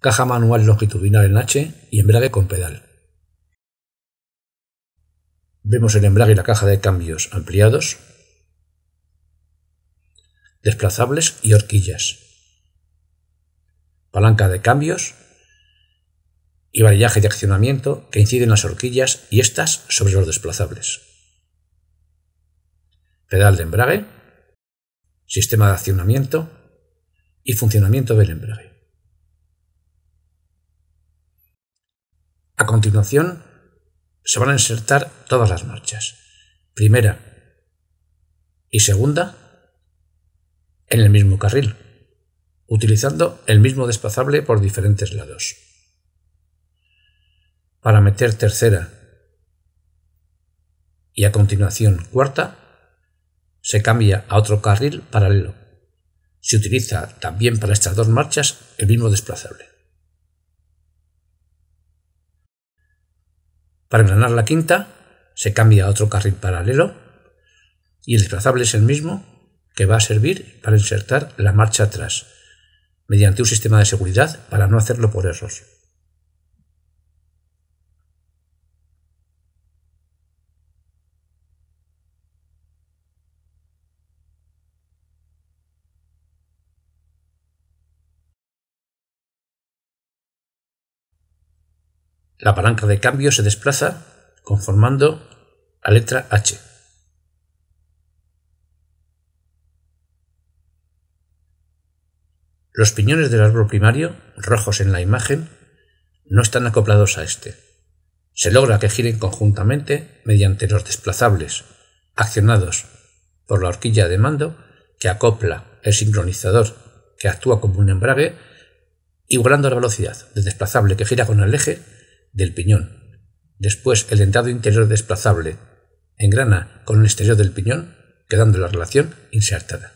caja manual longitudinal en H y embrague con pedal. Vemos el embrague y la caja de cambios ampliados, desplazables y horquillas, palanca de cambios y varillaje de accionamiento que inciden las horquillas y estas sobre los desplazables. Pedal de embrague, sistema de accionamiento y funcionamiento del embrague. A continuación, se van a insertar todas las marchas. Primera y segunda en el mismo carril, utilizando el mismo desplazable por diferentes lados. Para meter tercera y a continuación cuarta, se cambia a otro carril paralelo. Se utiliza también para estas dos marchas el mismo desplazable. Para engranar la quinta, se cambia a otro carril paralelo y el desplazable es el mismo que va a servir para insertar la marcha atrás, mediante un sistema de seguridad para no hacerlo por errores. la palanca de cambio se desplaza conformando la letra H. Los piñones del árbol primario, rojos en la imagen, no están acoplados a este. Se logra que giren conjuntamente mediante los desplazables, accionados por la horquilla de mando que acopla el sincronizador que actúa como un embrague, igualando la velocidad del desplazable que gira con el eje del piñón. Después el dentado interior desplazable engrana con el exterior del piñón, quedando la relación insertada.